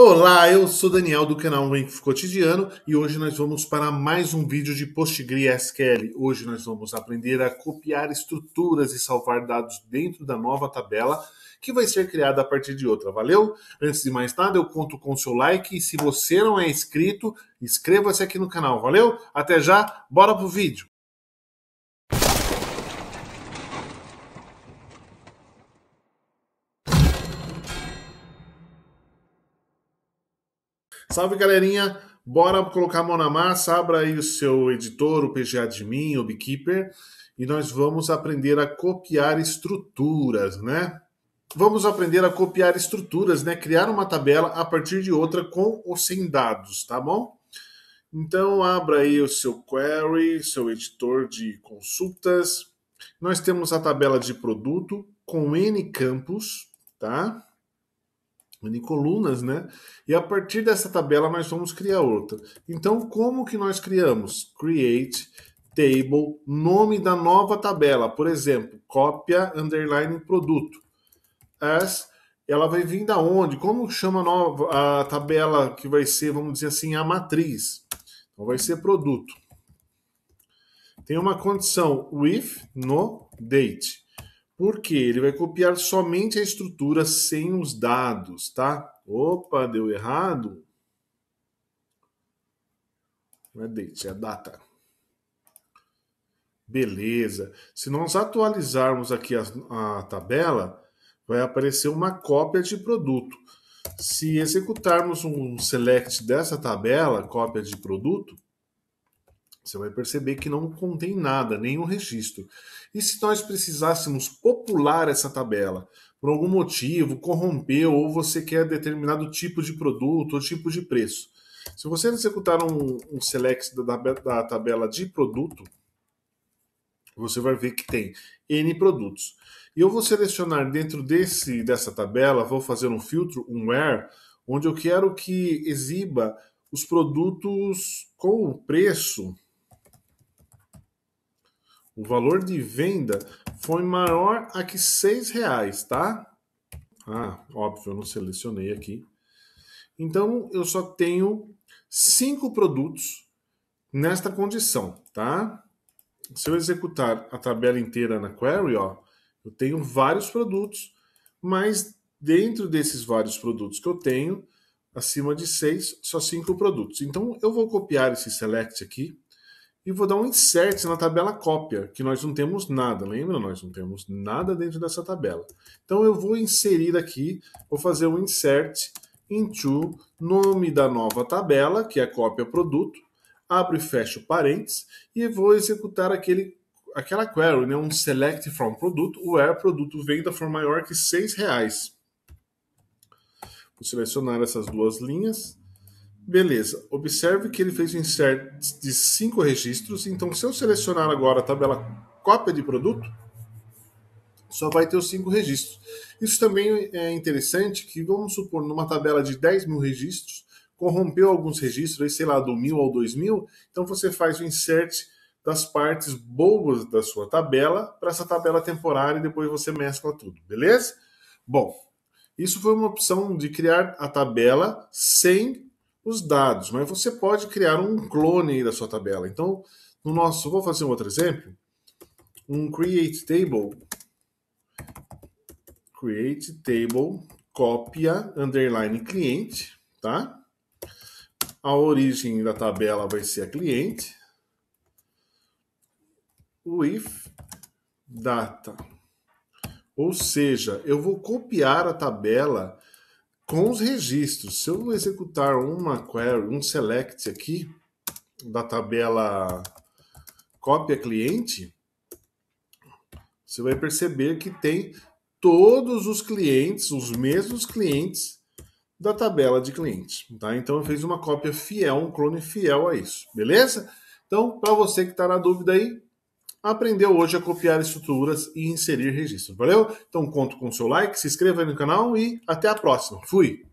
Olá, eu sou Daniel do canal Wink Cotidiano e hoje nós vamos para mais um vídeo de PostgreSQL. Hoje nós vamos aprender a copiar estruturas e salvar dados dentro da nova tabela que vai ser criada a partir de outra, valeu? Antes de mais nada, eu conto com seu like e se você não é inscrito, inscreva-se aqui no canal, valeu? Até já, bora pro vídeo! Salve, galerinha! Bora colocar a mão na massa, abra aí o seu editor, o PGA Admin, o Beekeeper, e nós vamos aprender a copiar estruturas, né? Vamos aprender a copiar estruturas, né? Criar uma tabela a partir de outra com ou sem dados, tá bom? Então, abra aí o seu query, seu editor de consultas. Nós temos a tabela de produto com N campos, tá? em colunas, né? E a partir dessa tabela nós vamos criar outra. Então, como que nós criamos? Create table, nome da nova tabela, por exemplo, cópia underline produto. As ela vai vir da onde? Como chama a, nova, a tabela que vai ser, vamos dizer assim, a matriz? Então vai ser produto. Tem uma condição with no date porque ele vai copiar somente a estrutura sem os dados, tá? Opa, deu errado. Não é date, é data. Beleza. Se nós atualizarmos aqui a, a tabela, vai aparecer uma cópia de produto. Se executarmos um select dessa tabela, cópia de produto, você vai perceber que não contém nada, nenhum registro. E se nós precisássemos popular essa tabela, por algum motivo, corrompeu, ou você quer determinado tipo de produto ou tipo de preço. Se você executar um, um select da, da tabela de produto, você vai ver que tem N produtos. E eu vou selecionar dentro desse, dessa tabela, vou fazer um filtro, um where, onde eu quero que exiba os produtos com o preço o valor de venda foi maior a que R$ tá? Ah, óbvio, eu não selecionei aqui. Então, eu só tenho cinco produtos nesta condição, tá? Se eu executar a tabela inteira na query, ó, eu tenho vários produtos, mas dentro desses vários produtos que eu tenho, acima de seis, só cinco produtos. Então, eu vou copiar esse select aqui e vou dar um insert na tabela cópia, que nós não temos nada, lembra? Nós não temos nada dentro dessa tabela. Então eu vou inserir aqui, vou fazer um insert into nome da nova tabela, que é cópia produto, abro e fecho parênteses e vou executar aquele aquela query, né? um select from produto, where produto venda for maior que R$ reais. Vou selecionar essas duas linhas Beleza, observe que ele fez um insert de cinco registros, então se eu selecionar agora a tabela cópia de produto, só vai ter os cinco registros. Isso também é interessante que, vamos supor, numa tabela de 10 mil registros, corrompeu alguns registros, sei lá, do 1.000 ao 2.000, então você faz o insert das partes boas da sua tabela para essa tabela temporária e depois você mescla tudo, beleza? Bom, isso foi uma opção de criar a tabela sem os dados, mas você pode criar um clone aí da sua tabela. Então, no nosso, vou fazer um outro exemplo, um create table, create table, cópia, underline cliente, tá? A origem da tabela vai ser a cliente, with data. Ou seja, eu vou copiar a tabela com os registros. Se eu executar uma query, um select aqui da tabela cópia cliente, você vai perceber que tem todos os clientes, os mesmos clientes da tabela de clientes, tá? Então eu fiz uma cópia fiel, um clone fiel a isso, beleza? Então, para você que está na dúvida aí, aprendeu hoje a copiar estruturas e inserir registros. Valeu? Então conto com o seu like, se inscreva aí no canal e até a próxima. Fui!